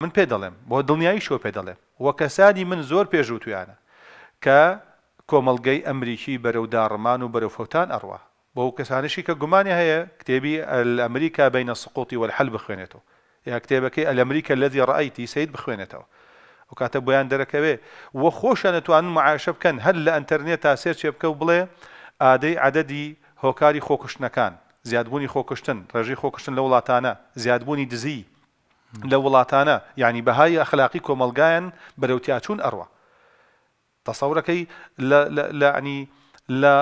من پێ دەڵێم بۆ دڵنیایی شۆ پێ دەڵێم وە کەسانی من زۆر پێژووتیانە کە کۆمەلگەی ئەمریکی بەرەو داڕمان و بەرەوفەوتان ئەڕوا بۆ کەسانشی کە گومانی هەیە کتێبی ئەمریکا بینە سقوتی وەحل بخوێنێتەوە یا کتێبەکەی ئەلەمریکا لەذی ڕایتی سید بخوێنێتەوە و کاتە بۆیان دەرەکەوێ وە خۆشە نەتوانن مععاشە بکەن هەر لە ئەتەرنێت تا سێرچێ بکە و بڵێ ئادەی عدەدی هۆکاری خۆکشتنەکان زیادبوونی خۆکشتن ڕێژی خۆکشتن لە وڵاتانە زیادبوونی دزی لە وڵاتانە ینی بەهای ئەخلاقی کۆمەلگایەن بەرەوتیاچوون ئەڕوە تەسەورەکەی لە عنی لە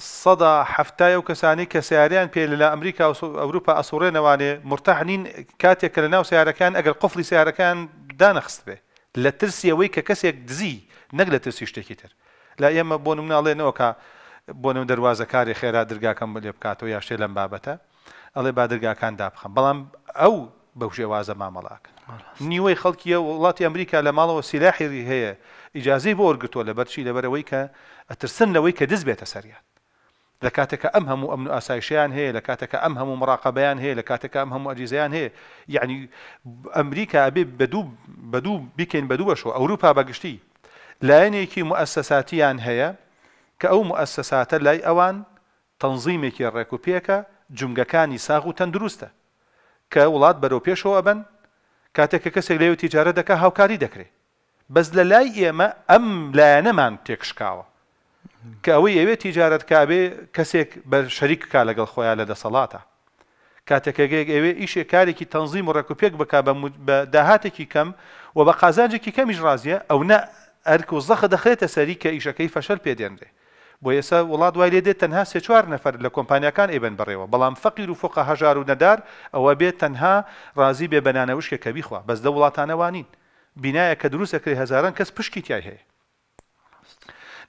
سەدا هەفتای و کەسانی کە سیاریان پێ لە ئەمریکا و ئەوروپا ئەسوڕێنەوانێ مرتەحنین کاتێک کە لە ناو سیارەکان ئەگەر قفلی سیارەکان دانەخست بێ لە ترسیەوەی کە کەسێک دزی نەک لە ترسی شتێکی تر لا ئێمە بۆ مناڵێنەوەکە بۆ نم دەواازە کاری خێرا دەرگاکەم لێ بکاتەوە یا شێ لەم بابەتە ئەڵێ با دەرگاکان دابخم بەڵام ئەو بەو شێوازە مامەڵاکن نیوەی خەڵکیە وڵاتی ئەمریکا لە ماڵەوە سیلاحێری هەیە ئیجاازی بۆ ئۆرگتووە لە بەرچی لەبەرەوەی کە ئەترسن لەوەی کە دز بێتە سەریان لە کاتەکە ئەم هەموو ئەمن ئاسایشیان هەیە لە کاتەکە ئەم هەموو مراقبیان هەیە لە کاتەکە ئەم هەموو ئەجیزیان هەیە یعنی ئەمریکا ئەبێ بەدوو بکەین بەدوو بەشەوە ئەوروپا بەگشتی لایەنێکی مؤسساتیان هەیە کە ئەو مؤسساتە لای ئەوان تەنظیمێکی ڕێکوپێکە جونگەکانی ساغ و تەندروستە کە وڵات بەرەو پێشەوە ئەبەن کاتێککە کەسێک لەو تیجارە دەکە هاوکاری دەکرێت بەس لە لای ئێمە ئەم لایەنەمان تێکشکاوە کە ئەوەی ئەوێت تیجارەت کابێ کەسێک بە شەریک کا لەگەڵ خۆیان لە دەسەڵاتە کاتێکەگەیەک ئەوێ ئیشێ کارێکی تەنزیم و ڕێکوپێک بک بە داهاتێکی کەم و بە قازانجێکی کەمیش ڕازیە ئەو نە ئەرک و زەخە دەخێتە سەری کە ئیشەکەی فەشەر پێدێنرێ بۆ ئێسا وڵات دوای لێ دێت تەنها سێ چوار نەفر لە کۆمپانیەکان ئێبن بڕێەوە بەڵام فەقیر و فۆقا هەژار و نەدار ئەوە بێت تەنها ڕازی بێ بەنانەوشکە کە بیخوا بەسدە وڵاتانەوانین بینایە کە دروستەکری هزاران کەس پشکی تای هەیە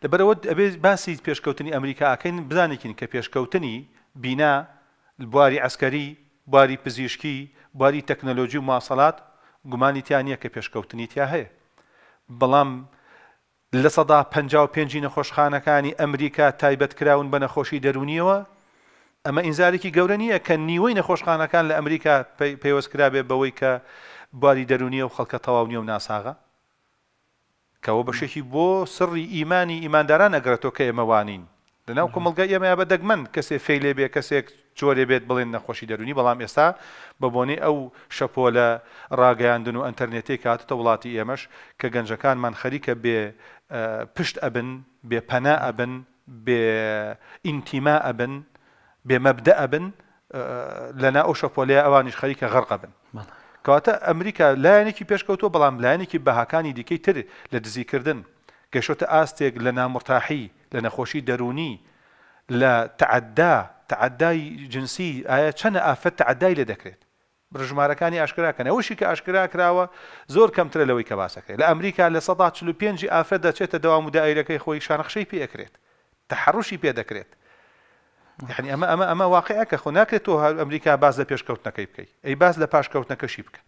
لەبەرەوە ئەبێ باسی پێشکەوتنی ئەمریکاکەین بزانێکین کە پێشکەوتنی بینا بواری ئەسکەری بواری پزیشکی بواری تەکنەلۆژی و ماسەڵات گومانیتیانە کە پێشکەوتنی تیا هەیە بەڵام لە سەدا پێنجی نەخۆشخانەکانی ئەمریکا تایبەت کراون بە نەخۆشی دەرونیەوە ئەمە ئینزارێکی گەورە نییە کە نیوەی نەخۆشخانەکان لە ئەمریکا پێوەستکرا بێ بەوەی کە بواری دەرونیە و خەڵکە تەواو نیە و ناساغا کەەوە بەشێکی بۆ سڕی ئیمانی ئیمانداران ئەگرێتەوە کە ئێمەوانین لەناو کۆمەلگای ئێمە بە دەگمەن کەسێک فێ لێ بێ کەسێک چۆرێ بێت بڵێن نەخۆشی دەرونی بەڵام ئێستا بە بۆنی ئەو شەپۆ لە ڕاگەیاندن و ئەتەرنێتی کاتتە وڵاتی ئێمەش کە گەنجەکانمان خەریکە بێ پشت ئەبن بێ پەنا ئەبن بێ ئینتیما ئەبن بێ مەبدە ئەبن لەنا ئەو شەپۆلەیە ئەوانیش خەریکە غەرقە بن. کاتە ئەمریکا لایەنێکی پێشکەوتۆ بەڵام لایەنێکی بەهاکانی دیکەی تر لە دزیکردن گەشتە ئاستێک لە نامڕتاحی لە نەخۆشی دەرونی لە تعدا تعدای جنسی ئایا چەنە ئافەت تعدای لە دەکرێت بژمارەکانی ئاشکراکەن ئەوشی کە ئاشکرا کراوە زۆر کەمترە لەوەی کە باسەکەی لە ئەمریکا لە 1945 ئافرەت دەچێتە داوام ودائیرەکەی خۆی شانەخشەی پێەکرێت تەحڕوشی پێ دەکرێت یعنی ئەمە ئەمە ئەمە واقعەکە خۆ ناکرێت تۆ ئەمریکا باز لە پێشکەوتنەکەی بکەیت ئەی باز لە پاشکەوتنەکەشی بکە.